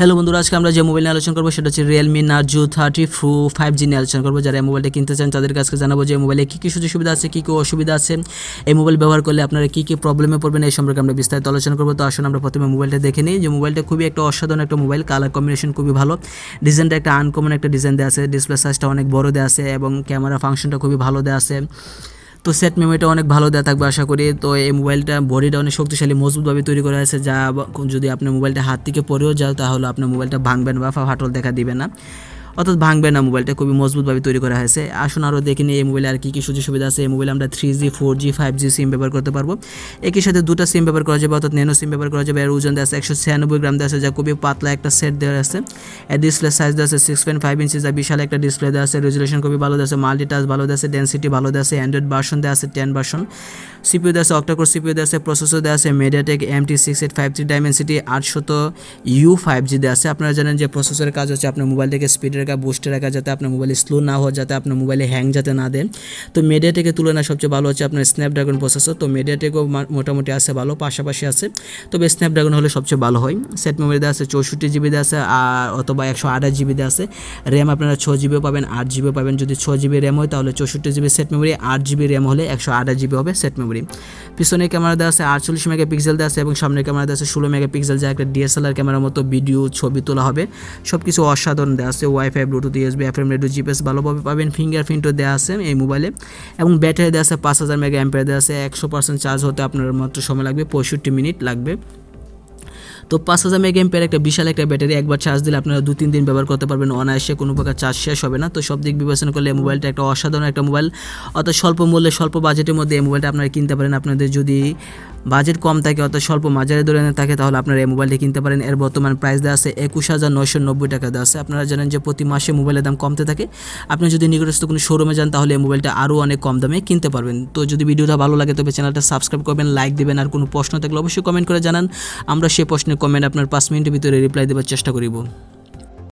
hello বন্ধুরা আজকে আমরা যে মোবাইল নিয়ে আলোচনা করবো সেটা হচ্ছে Realme Narzo thirty four five G নিয়ে আলোচনা করবো যারা এই মোবাইলটা কিনতে চান তাদের কাছে জানাবো যে মোবাইলে কী কী সুযোগ সুবিধা আছে কী কী অসুবিধা আছে এই মোবাইল ব্যবহার করলে আপনারা কী কী প্রবলেমে পড়বেন এই সম্পর্কে আমরা বিস্তারিত আলোচনা করবো তো আসুন আমরা প্রথমে মোবাইলটা দেখে নিই যে মোবাইলটা খুবই একটা অসাধারণ একটা মোবাইল কালার কম্বিনেশন খুবই ভালো ডিজাইনটা একটা আনকমন একটা ডিজাইন দেওয়া আছে ডিসপ্লে সাইজটা অনেক বড় দেওয়া আছে এবং ক্যামেরা ফাংশনটা খুবই ভালো দেওয়া আছে তো সেট মেমোরিটা অনেক ভালো দেওয়া থাকবে আশা করি তো এই মোবাইলটা বডিটা অনেক শক্তিশালী মজবুতভাবে তৈরি করা আছে যা যদি আপনার মোবাইলটা হাত থেকে পরেও যাও তাহলে আপনার মোবাইলটা ভাঙবেন বা ফাটল দেখা দিবে না অর্থাৎ ভাঙবে না মোবাইলটা খুবই মজবুতভাবে তৈরি করা হয়েছে আসুন আরও দেখে নিই এই মোবাইলে আর কী কী সুযোগ সুবিধা আছে এই মোবাইলে আমরা three G four G five G SIM ব্যবহার করতে পারবো একই সাথে দুটো সিম ব্যবহার করা যাবে অর্থাৎ ন্যানো সিম ব্যবহার করা যাবে এর ওজন দেওয়া আছে একশো ছিয়ানব্বই গ্রাম দেওয়া আছে যা খুবই পাতলা একটা সেট দেওয়া আছে এর ডিসপ্লে সাইজ দেওয়া আছে সিক্স পয়েন্ট ফাইভ ইঞ্চি যা বিশাল একটা ডিসপ্লে দেওয়া আছে রেজুলেশন খুবই ভালো দেওয়া আছে মাল্টিটাস ভালো দেওয়া আছে ডেন্সিটি ভালো দেওয়া আছে অ্যান্ড্রয়েড ভার্সন দেওয়া আছে টেন ভার্সন সিপিউ দেওয়া আছে অক্টাকোর সিপিউ দেওয়া আছে প্রসেসর দেওয়া আছে MediaTek T six eight five three Dimensity আটশত ইউ ফাইভ জি দেওয়া আছে আপনারা জানেন যে প্রসেসরের কাজ হচ্ছে আপনার মোবাইলটাকে স্পিডের রাখা বুস্টে রাখা যাতে আপনার মোবাইলে স্লো না হয় যাতে আপনার মোবাইলে হ্যাং যাতে না দেন তো মিডিয়াটেকের তুলনায় সবচেয়ে ভালো হচ্ছে আপনার স্ন্যাপড্রাগন প্রসেসর তো মিডিয়াটেকও মোটামুটি আছে ভালো পাশাপাশি আছে তবে স্ন্যাপড্রাগন হলে সবচেয়ে ভালো হয় সেট মেমোরিতে আছে চৌষট্টি জিবিতে আছে আর অথবা একশো আঠাশ জিবিতে আছে র্যাম আপনারা ছ জিবিও পাবেন আট জিবিও পাবেন যদি ছ জিবি র্যাম হয় তাহলে চৌষট্টি জিবি সেট মেমোরি আট জিবি র্যাম হলে একশো আঠাশ জিবি হবে সেট মেমোরি পিছনে দেওয়া আছে আটচল্লিশ মেগাপিক্সেল দেওয়া আছে এবং সামনের দেওয়া আছে ষোলো মেগাপিক্সেল যা একটা ডিএসএলআর ক্যামেরার মতো ভিডিও ছবি তোলা হবে সব কিছু অসাধারণ দেওয়া আছে WiFi WiFi Bluetooth USB FM radio GPS ভালোভাবে পাবেন ফিঙ্গারপ্রিন্টও দেওয়া আছে এই মোবাইলে এবং ব্যাটারি দেওয়া আছে পাঁচ হাজার মেগা অ্যাম্পিয়ার দেওয়া আছে একশো পার্সেন্ট চার্জ হতে আপনার মাত্র সময় লাগবে পঁয়ষট্টি মিনিট লাগবে তো পাঁচ হাজার মেগা এমপের একটা বিশাল একটা ব্যাটারি একবার চার্জ দিলে আপনারা দু তিন দিন ব্যবহার করতে পারবেন অনায়াসে কোনো প্রকার চার্জ শেষ হবে না তো সব দিক বিবেচনা করলে মোবাইলটা একটা অসাধারণ একটা মোবাইল অর্থাৎ স্বল্প মূল্যে স্বল্প বাজেটের মধ্যে এই মোবাইলটা আপনারা কিনতে পারেন আপনাদের যদি বাজেট কম থাকে অর্থাৎ স্বল্প মাঝারি ধরে থাকে তাহলে আপনারা এই মোবাইলটি কিনতে পারেন এর বর্তমান প্রাইস দেওয়া আছে একুশ হাজার নয়শো নব্বই টাকা দেওয়া আছে আপনারা জানেন যে প্রতি মাসে মোবাইলের দাম কমতে থাকে আপনি যদি নিকটস্থ কোনো শোরুমে যান তাহলে এই মোবাইলটা আরও অনেক কম দামে কিনতে পারবেন তো যদি ভিডিওটা ভালো লাগে তবে চ্যানেলটা সাবস্ক্রাইব করবেন লাইক দেবেন আর কোনো প্রশ্ন থাকলে অবশ্যই কমেন্ট করে জানান আমরা সেই প্রশ্ন প্রশ্নের কমেন্ট আপনার পাঁচ মিনিটের ভিতরে রিপ্লাই দেওয়ার চেষ্টা করিব